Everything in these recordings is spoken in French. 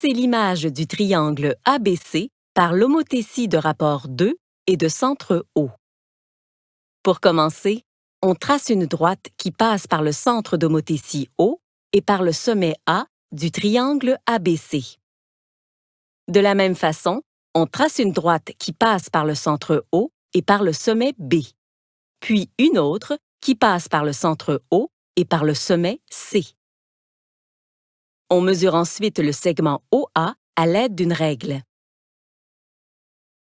C'est l'image du triangle ABC par l'homothétie de rapport 2 et de centre O. Pour commencer, on trace une droite qui passe par le centre d'homothétie O et par le sommet A du triangle ABC. De la même façon, on trace une droite qui passe par le centre O et par le sommet B, puis une autre qui passe par le centre O et par le sommet C. On mesure ensuite le segment OA à l'aide d'une règle.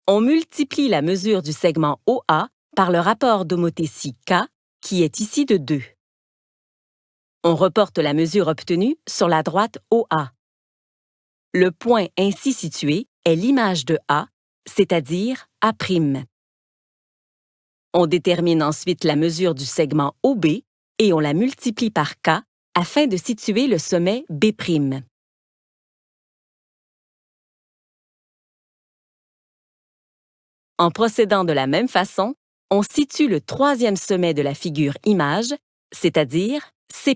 On multiplie la mesure du segment OA par le rapport d'homothétie K, qui est ici de 2. On reporte la mesure obtenue sur la droite OA. Le point ainsi situé est l'image de A, c'est-à-dire A'. On détermine ensuite la mesure du segment OB et on la multiplie par K afin de situer le sommet B'. En procédant de la même façon, on situe le troisième sommet de la figure image, c'est-à-dire C'.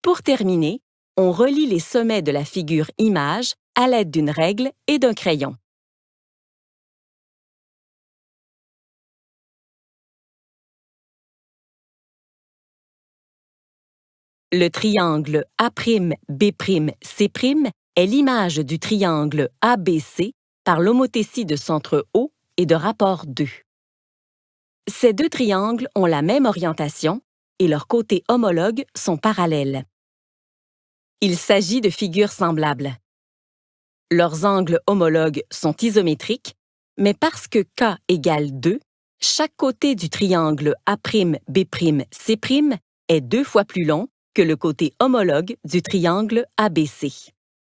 Pour terminer, on relie les sommets de la figure image à l'aide d'une règle et d'un crayon. Le triangle A'B'C' est l'image du triangle ABC par l'homothétie de centre O et de rapport 2. Ces deux triangles ont la même orientation et leurs côtés homologues sont parallèles. Il s'agit de figures semblables. Leurs angles homologues sont isométriques, mais parce que K égale 2, chaque côté du triangle A'B'C' est deux fois plus long que le côté homologue du triangle ABC.